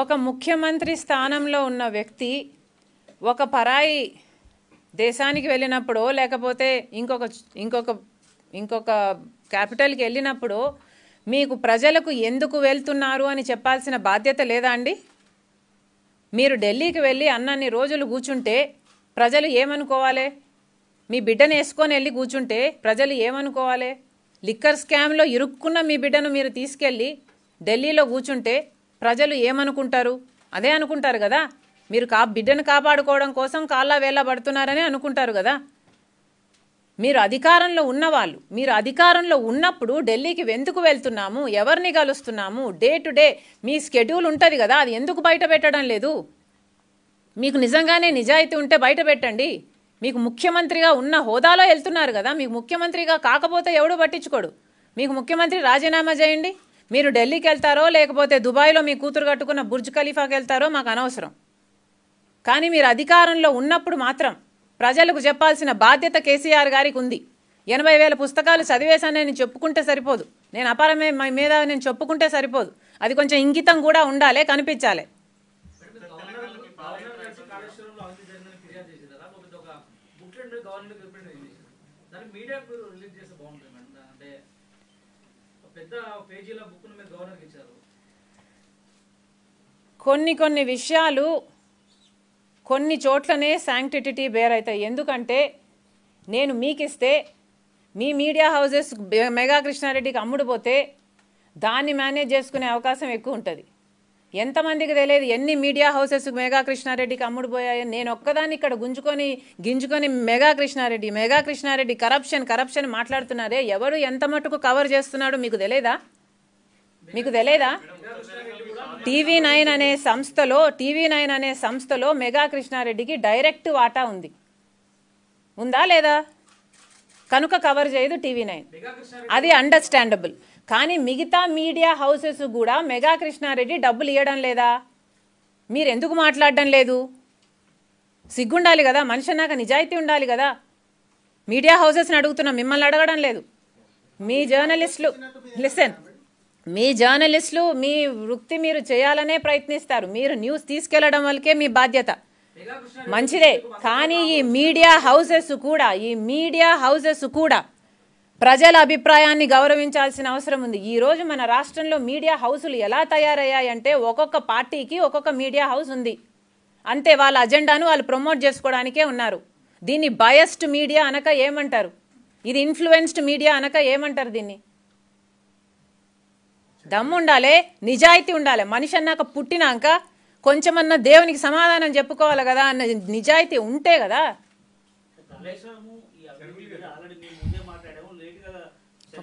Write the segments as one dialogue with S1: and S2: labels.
S1: ఒక ముఖ్యమంత్రి స్థానంలో ఉన్న వ్యక్తి ఒక పరాయి దేశానికి వెళ్ళినప్పుడు లేకపోతే ఇంకొక ఇంకొక ఇంకొక క్యాపిటల్కి వెళ్ళినప్పుడు మీకు ప్రజలకు ఎందుకు వెళ్తున్నారు అని చెప్పాల్సిన బాధ్యత లేదా అండి మీరు ఢిల్లీకి వెళ్ళి అన్నన్ని రోజులు కూర్చుంటే ప్రజలు ఏమనుకోవాలి మీ బిడ్డను వేసుకొని వెళ్ళి కూర్చుంటే ప్రజలు ఏమనుకోవాలి లిక్కర్ స్కామ్లో ఇరుక్కున్న మీ బిడ్డను మీరు తీసుకెళ్ళి ఢిల్లీలో కూర్చుంటే ప్రజలు ఏమనుకుంటారు అదే అనుకుంటారు కదా మీరు కా బిడ్డను కాపాడుకోవడం కోసం కాళ్ళ వేళ పడుతున్నారని అనుకుంటారు కదా మీరు అధికారంలో ఉన్నవాళ్ళు మీరు అధికారంలో ఉన్నప్పుడు ఢిల్లీకి ఎందుకు వెళ్తున్నాము ఎవరిని కలుస్తున్నాము డే టు డే మీ స్కెడ్యూల్ ఉంటుంది కదా అది ఎందుకు బయట పెట్టడం లేదు మీకు నిజంగానే నిజాయితీ ఉంటే బయట పెట్టండి మీకు ముఖ్యమంత్రిగా ఉన్న హోదాలో వెళ్తున్నారు కదా మీకు ముఖ్యమంత్రిగా కాకపోతే ఎవడు పట్టించుకోడు మీకు ముఖ్యమంత్రి రాజీనామా చేయండి మీరు ఢిల్లీకి వెళ్తారో లేకపోతే దుబాయ్లో మీ కూతురు కట్టుకున్న బుర్జ్ ఖలీఫాకి వెళ్తారో మాకు అనవసరం కానీ మీరు అధికారంలో ఉన్నప్పుడు మాత్రం ప్రజలకు చెప్పాల్సిన బాధ్యత కేసీఆర్ గారికి ఉంది ఎనభై వేల పుస్తకాలు చదివేశానని నేను చెప్పుకుంటే సరిపోదు నేను అపారమే మీద నేను చెప్పుకుంటే సరిపోదు అది కొంచెం ఇంగితం కూడా ఉండాలి కనిపించాలి మీడియా పెద్ద పేజీల బుక్ గవర్నర్కి ఇచ్చారు కొన్ని కొన్ని విషయాలు కొన్ని చోట్లనే శాంక్టిటీ బేర్ అవుతాయి ఎందుకంటే నేను మీకిస్తే మీ మీడియా హౌజెస్ మెగా కృష్ణారెడ్డికి అమ్ముడుపోతే దాన్ని మేనేజ్ చేసుకునే అవకాశం ఎక్కువ ఉంటుంది ఎంతమందికి తెలియదు ఎన్ని మీడియా హౌసెస్ మెగా కృష్ణారెడ్డికి అమ్ముడు నేను ఒక్కదాన్ని ఇక్కడ గుంజుకొని గింజుకొని mega Krishna Reddy mega Krishna Reddy corruption corruption మాట్లాడుతున్నారే ఎవరు ఎంత మటుకు కవర్ చేస్తున్నాడో మీకు తెలియదా మీకు తెలియదా టీవీ నైన్ అనే సంస్థలో టీవీ నైన్ అనే సంస్థలో మెగా కృష్ణారెడ్డికి డైరెక్ట్ వాటా ఉంది ఉందా లేదా కనుక కవర్ చేయదు టీవీ నైన్ అది అండర్స్టాండబుల్ కానీ మిగతా మీడియా హౌసెస్ కూడా మెగా కృష్ణారెడ్డి డబ్బులు ఇవ్వడం లేదా మీరెందుకు మాట్లాడడం లేదు సిగ్గుండాలి కదా మనిషి నాకు నిజాయితీ ఉండాలి కదా మీడియా హౌసెస్ని అడుగుతున్నాం మిమ్మల్ని అడగడం లేదు మీ జర్నలిస్టులు లిసన్ మీ జర్నలిస్టులు మీ వృత్తి మీరు చేయాలనే ప్రయత్నిస్తారు మీరు న్యూస్ తీసుకెళ్లడం వల్లకే మీ బాధ్యత మంచిదే కానీ ఈ మీడియా హౌసెస్ కూడా ఈ మీడియా హౌసెస్ కూడా ప్రజల అభిప్రాయాన్ని గౌరవించాల్సిన అవసరం ఉంది ఈ రోజు మన రాష్ట్రంలో మీడియా హౌసులు ఎలా తయారయ్యాయంటే ఒక్కొక్క పార్టీకి ఒక్కొక్క మీడియా హౌస్ ఉంది అంతే వాళ్ళ అజెండాను వాళ్ళు ప్రమోట్ చేసుకోవడానికే ఉన్నారు దీన్ని బయస్డ్ మీడియా అనక ఏమంటారు ఇది ఇన్ఫ్లుయెన్స్డ్ మీడియా అనక ఏమంటారు దీన్ని దమ్ము ఉండాలి నిజాయితీ ఉండాలి మనిషి అన్నాక పుట్టినాక కొంచెమన్నా దేవునికి సమాధానం చెప్పుకోవాలి కదా అన్న నిజాయితీ ఉంటే కదా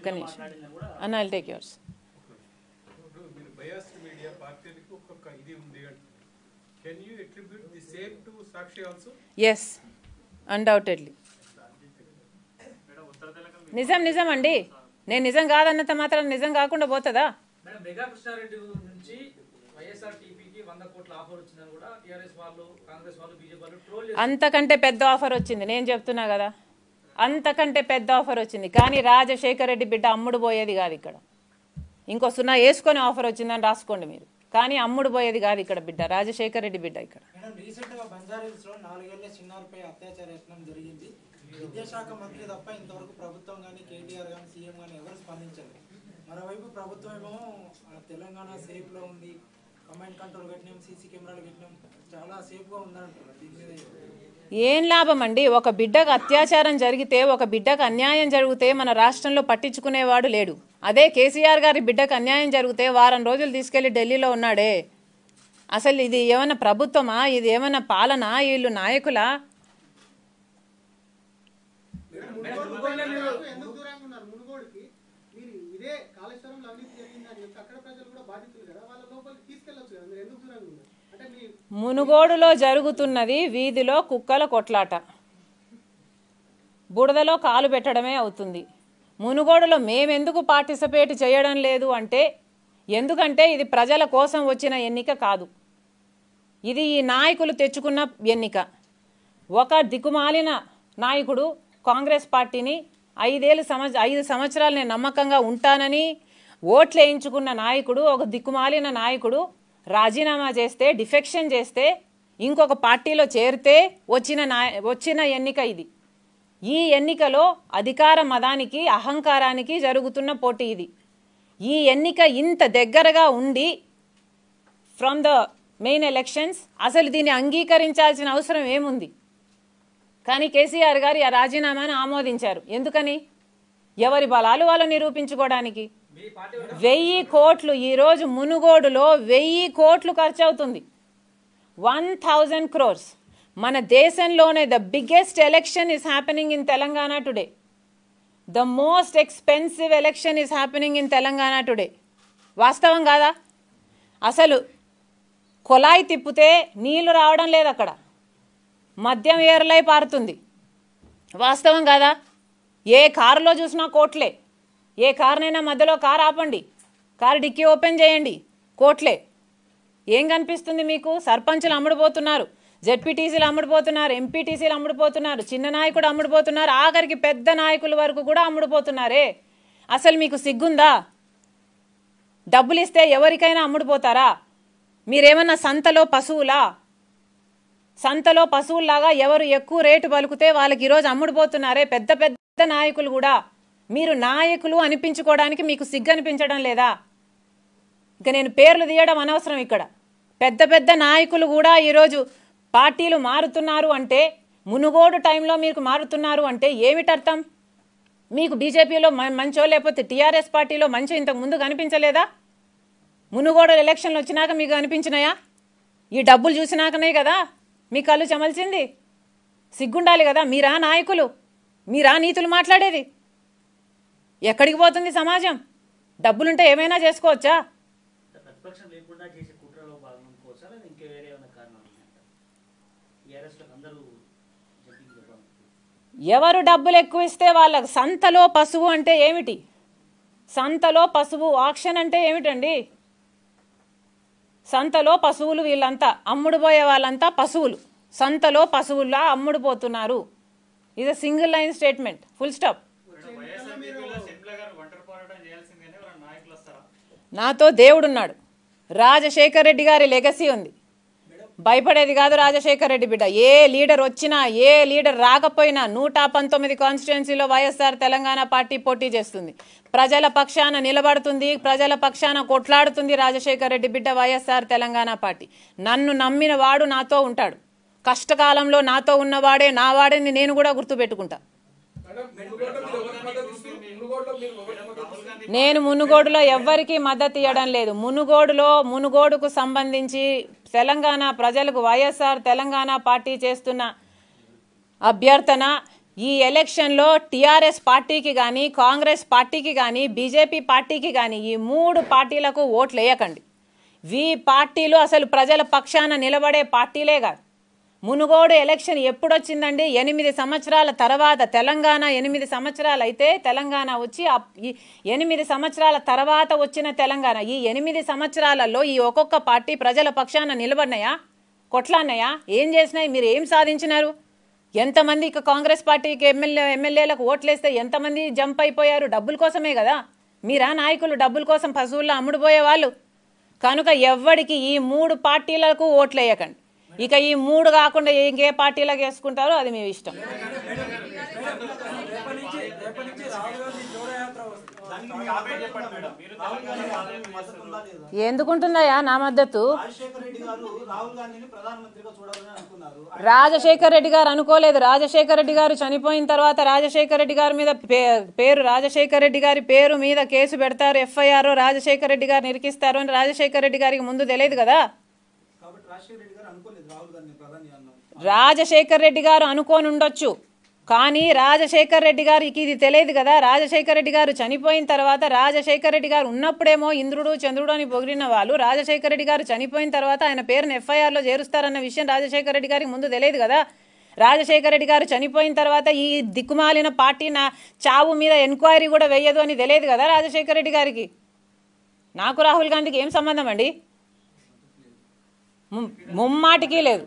S1: ఒక్క అన్న I'll take yours yes undoubtedly నిజం నిజం అండి నేను నిజం కాదన్నంత మాత్రం నిజం కాకుండా పోతుందా అంతకంటే పెద్ద ఆఫర్ వచ్చింది నేను చెప్తున్నా కదా అంతకంటే పెద్ద ఆఫర్ వచ్చింది కానీ రాజశేఖర రెడ్డి బిడ్డ అమ్ముడు పోయేది కాదు ఇక్కడ ఇంకో సున్నా వేసుకొని ఆఫర్ వచ్చిందని రాసుకోండి మీరు కానీ అమ్ముడు పోయేది కాదు ఇక్కడ బిడ్డ రాజశేఖర రెడ్డి బిడ్డ ఇక్కడ ఏం లాభం అండి ఒక బిడ్డకు అత్యాచారం జరిగితే ఒక బిడ్డకు అన్యాయం జరిగితే మన రాష్ట్రంలో పట్టించుకునేవాడు లేడు అదే కేసీఆర్ గారి బిడ్డకు అన్యాయం జరిగితే వారం రోజులు తీసుకెళ్లి ఢిల్లీలో ఉన్నాడే అసలు ఇది ఏమైనా ప్రభుత్వమా ఇది ఏమైనా పాలన వీళ్ళు నాయకులా మునుగోడులో జరుగుతున్నది వీధిలో కుక్కల కొట్లాట బుడదలో కాలు పెట్టడమే అవుతుంది మునుగోడులో మేమెందుకు పార్టిసిపేట్ చేయడం లేదు అంటే ఎందుకంటే ఇది ప్రజల కోసం వచ్చిన ఎన్నిక కాదు ఇది ఈ నాయకులు తెచ్చుకున్న ఎన్నిక ఒక దిక్కుమాలిన నాయకుడు కాంగ్రెస్ పార్టీని ఐదేళ్ళు సమ ఐదు సంవత్సరాలు నేను నమ్మకంగా ఉంటానని ఓట్లు వేయించుకున్న నాయకుడు ఒక దిక్కుమాలిన నాయకుడు రాజీనామా చేస్తే డిఫెక్షన్ చేస్తే ఇంకొక పార్టీలో చేరితే వచ్చిన నాయ వచ్చిన ఎన్నిక ఇది ఈ ఎన్నికలో అధికార మదానికి అహంకారానికి జరుగుతున్న పోటీ ఇది ఈ ఎన్నిక ఇంత దగ్గరగా ఉండి ఫ్రమ్ ద మెయిన్ ఎలక్షన్స్ అసలు దీన్ని అంగీకరించాల్సిన అవసరం ఏముంది కానీ కేసీఆర్ గారు ఆ రాజీనామాను ఆమోదించారు ఎందుకని ఎవరి బలాలు వాళ్ళు నిరూపించుకోవడానికి వెయ్యి కోట్లు ఈరోజు మునుగోడులో వెయ్యి కోట్లు ఖర్చు అవుతుంది వన్ థౌజండ్ క్రోర్స్ మన దేశంలోనే the biggest election is happening in Telangana today the most expensive election is happening in Telangana today వాస్తవం కాదా అసలు కొలాయి తిప్పితే నీళ్లు రావడం లేదు అక్కడ మద్యం ఏర్లై పారుతుంది వాస్తవం కాదా ఏ కారులో చూసినా కోట్లే ఏ కారునైనా మధ్యలో కారు ఆపండి కారు డిక్కీ ఓపెన్ చేయండి కోట్లే ఏం కనిపిస్తుంది మీకు సర్పంచులు అమ్ముడుపోతున్నారు జెడ్పీటీసీలు అమ్ముడుపోతున్నారు ఎంపీటీసీలు అమ్ముడుపోతున్నారు చిన్న నాయకుడు అమ్ముడుపోతున్నారు ఆఖరికి పెద్ద నాయకుల వరకు కూడా అమ్ముడుపోతున్నారే అసలు మీకు సిగ్గుందా డబ్బులు ఇస్తే ఎవరికైనా అమ్ముడుపోతారా మీరేమన్నా సంతలో పశువులా సంతలో పశువుల్లాగా ఎవరు ఎక్కువ రేటు పలుకుతే వాళ్ళకి ఈరోజు అమ్ముడుపోతున్నారే పెద్ద పెద్ద నాయకులు కూడా మీరు నాయకులు అనిపించుకోవడానికి మీకు సిగ్గు అనిపించడం లేదా ఇక నేను పేర్లు తీయడం అనవసరం ఇక్కడ పెద్ద పెద్ద నాయకులు కూడా ఈరోజు పార్టీలు మారుతున్నారు అంటే మునుగోడు టైంలో మీకు మారుతున్నారు అంటే ఏమిటర్థం మీకు బీజేపీలో మంచో లేకపోతే టీఆర్ఎస్ పార్టీలో మంచో ఇంతకు ముందు కనిపించలేదా మునుగోడు ఎలక్షన్లు వచ్చినాక మీకు అనిపించినాయా ఈ డబ్బులు చూసినాకనే కదా మీ కళ్ళు చెమల్చింది సిగ్గుండాలి కదా మీరా నాయకులు మీరా నీతులు మాట్లాడేది ఎక్కడికి పోతుంది సమాజం డబ్బులుంటే ఏమైనా చేసుకోవచ్చా ఎవరు డబ్బులు ఎక్కువ ఇస్తే వాళ్ళకు సంతలో పశువు అంటే ఏమిటి సంతలో పశువు ఆక్షన్ అంటే ఏమిటండి సంతలో పశువులు వీళ్ళంతా అమ్ముడుపోయే వాళ్ళంతా పశువులు సంతలో పశువుల్లా అమ్ముడుపోతున్నారు ఇది single line statement full stop నాతో దేవుడున్నాడు రాజశేఖర్ రెడ్డి గారి లెగసీ ఉంది భయపడేది కాదు రాజశేఖర్ రెడ్డి బిడ్డ ఏ లీడర్ వచ్చినా ఏ లీడర్ రాకపోయినా నూట పంతొమ్మిది కాన్స్టిట్యున్సీలో వైఎస్ఆర్ తెలంగాణ పార్టీ పోటీ చేస్తుంది ప్రజల పక్షాన నిలబడుతుంది ప్రజల పక్షాన కొట్లాడుతుంది రాజశేఖర్ రెడ్డి బిడ్డ వైఎస్ఆర్ తెలంగాణ పార్టీ నన్ను నమ్మిన వాడు నాతో ఉంటాడు కష్టకాలంలో నాతో ఉన్నవాడే నా వాడని నేను కూడా గుర్తుపెట్టుకుంటా నేను మునుగోడులో ఎవ్వరికీ మద్దతు ఇవ్వడం లేదు మునుగోడులో మునుగోడుకు సంబంధించి తెలంగాణ ప్రజలకు వైఎస్ఆర్ తెలంగాణ పార్టీ చేస్తున్న అభ్యర్థన ఈ ఎలక్షన్లో టీఆర్ఎస్ పార్టీకి కానీ కాంగ్రెస్ పార్టీకి కానీ బీజేపీ పార్టీకి కానీ ఈ మూడు పార్టీలకు ఓట్లు వేయకండి వీ పార్టీలు అసలు ప్రజల పక్షాన నిలబడే పార్టీలే కాదు మునుగోడు ఎలక్షన్ ఎప్పుడొచ్చిందండి ఎనిమిది సంవత్సరాల తర్వాత తెలంగాణ ఎనిమిది సంవత్సరాలు అయితే తెలంగాణ వచ్చి ఎనిమిది సంవత్సరాల తర్వాత వచ్చిన తెలంగాణ ఈ ఎనిమిది సంవత్సరాలలో ఈ ఒక్కొక్క పార్టీ ప్రజల పక్షాన నిలబడినాయా కొట్లాన్నాయా ఏం చేసినాయి మీరు ఏం సాధించినారు ఎంతమంది ఇక కాంగ్రెస్ పార్టీకి ఎమ్మెల్యే ఎమ్మెల్యేలకు ఓట్లేస్తే ఎంతమంది జంప్ అయిపోయారు డబ్బుల కోసమే కదా మీరా నాయకులు డబ్బుల కోసం పశువుల్లో అమ్ముడుపోయే వాళ్ళు కనుక ఎవ్వడికి ఈ మూడు పార్టీలకు ఓట్లేయకండి ఇక ఈ మూడు కాకుండా ఇంకే పార్టీలో వేసుకుంటారో అది మీ ఇష్టం ఎందుకుంటున్నాయా నా మద్దతు రాజశేఖర్ రెడ్డి గారు అనుకోలేదు రాజశేఖర్ రెడ్డి గారు చనిపోయిన తర్వాత రాజశేఖర్ రెడ్డి గారి మీద పేరు రాజశేఖర్ రెడ్డి గారి పేరు మీద కేసు పెడతారు ఎఫ్ఐఆర్ రాజశేఖర్ రెడ్డి గారు నిరికిస్తారు అని రాజశేఖర్ రెడ్డి గారికి ముందు తెలియదు కదా రాజశేఖర్ రెడ్డి గారు అనుకోని ఉండొచ్చు కానీ రాజశేఖర్ రెడ్డి గారికి ఇది తెలియదు కదా రాజశేఖర్ రెడ్డి గారు చనిపోయిన తర్వాత రాజశేఖర్ రెడ్డి గారు ఉన్నప్పుడేమో ఇంద్రుడు చంద్రుడు అని పొగిడిన వాళ్ళు రాజశేఖర్ రెడ్డి గారు చనిపోయిన తర్వాత ఆయన పేరును ఎఫ్ఐఆర్లో చేరుస్తారన్న విషయం రాజశేఖర్ రెడ్డి గారికి ముందు తెలియదు కదా రాజశేఖర రెడ్డి గారు చనిపోయిన తర్వాత ఈ దిక్కుమాలిన పార్టీ నా చావు మీద ఎంక్వైరీ కూడా వేయదు అని తెలియదు కదా రాజశేఖర రెడ్డి గారికి నాకు రాహుల్ గాంధీకి ఏం సంబంధం అండి ముమ్మాటికి లేదు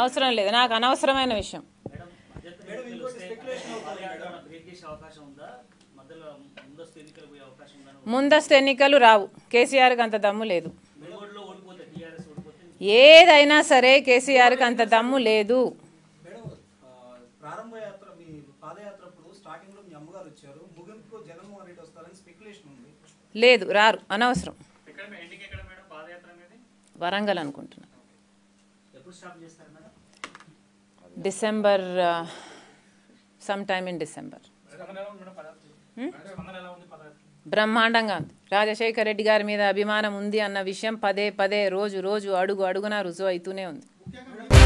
S1: అవసరం లేదు నాకు అనవసరమైన విషయం ముందస్తు ఎన్నికలు రావు కేసీఆర్కి అంత దమ్ము లేదు ఏదైనా సరే కేసీఆర్కి అంత దమ్ము లేదు లేదు రారు అనవసరం వరంగల్ అనుకుంటున్నా December some time in December బ్రహ్మాండంగా ఉంది రాజశేఖర్ రెడ్డి గారి మీద అభిమానం ఉంది అన్న విషయం పదే పదే రోజు రోజు అడుగు అడుగున రుజువు అవుతూనే ఉంది